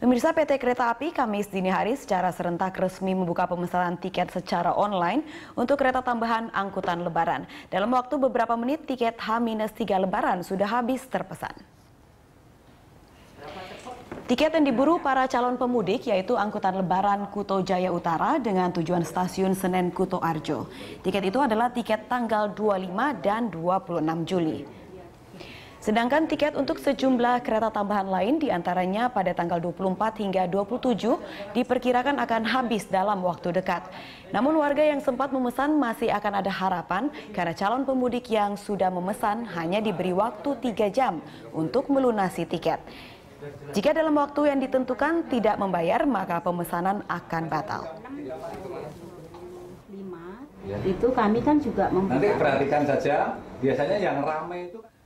Pemirsa PT Kereta Api Kamis dini hari secara serentak resmi membuka pemesanan tiket secara online untuk kereta tambahan angkutan lebaran. Dalam waktu beberapa menit tiket H-3 lebaran sudah habis terpesan. Tiket yang diburu para calon pemudik yaitu angkutan lebaran Kuto Jaya Utara dengan tujuan stasiun Senen Kuto Arjo. Tiket itu adalah tiket tanggal 25 dan 26 Juli. Sedangkan tiket untuk sejumlah kereta tambahan lain diantaranya pada tanggal 24 hingga 27 diperkirakan akan habis dalam waktu dekat. Namun warga yang sempat memesan masih akan ada harapan karena calon pemudik yang sudah memesan hanya diberi waktu 3 jam untuk melunasi tiket. Jika dalam waktu yang ditentukan tidak membayar, maka pemesanan akan batal. Itu kami kan juga membuka. saja, biasanya yang ramai itu...